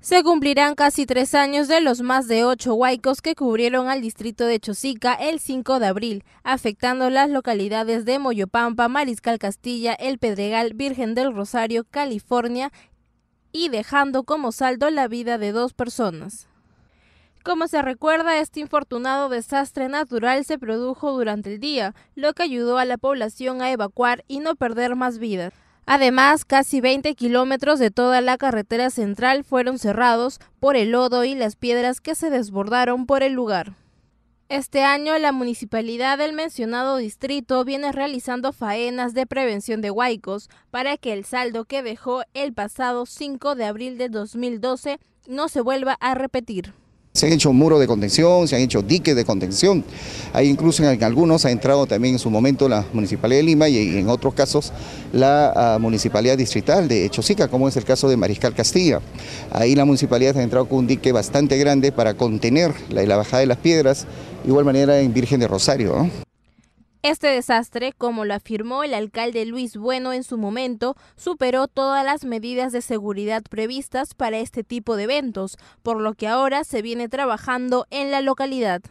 Se cumplirán casi tres años de los más de ocho huaicos que cubrieron al distrito de Chosica el 5 de abril, afectando las localidades de Moyopampa, Mariscal Castilla, El Pedregal, Virgen del Rosario, California y dejando como saldo la vida de dos personas. Como se recuerda, este infortunado desastre natural se produjo durante el día, lo que ayudó a la población a evacuar y no perder más vidas. Además, casi 20 kilómetros de toda la carretera central fueron cerrados por el lodo y las piedras que se desbordaron por el lugar. Este año, la municipalidad del mencionado distrito viene realizando faenas de prevención de huaicos para que el saldo que dejó el pasado 5 de abril de 2012 no se vuelva a repetir. Se han hecho muros de contención, se han hecho diques de contención. Hay incluso en algunos ha entrado también en su momento la Municipalidad de Lima y en otros casos la ah, Municipalidad Distrital de Hechosica, como es el caso de Mariscal Castilla. Ahí la Municipalidad ha entrado con un dique bastante grande para contener la, bajada de las piedras, igual manera en Virgen de Rosario. Este desastre, como lo afirmó el alcalde Luis Bueno en su momento, superó todas las medidas de seguridad previstas para este tipo de eventos, por lo que ahora se viene trabajando en la localidad.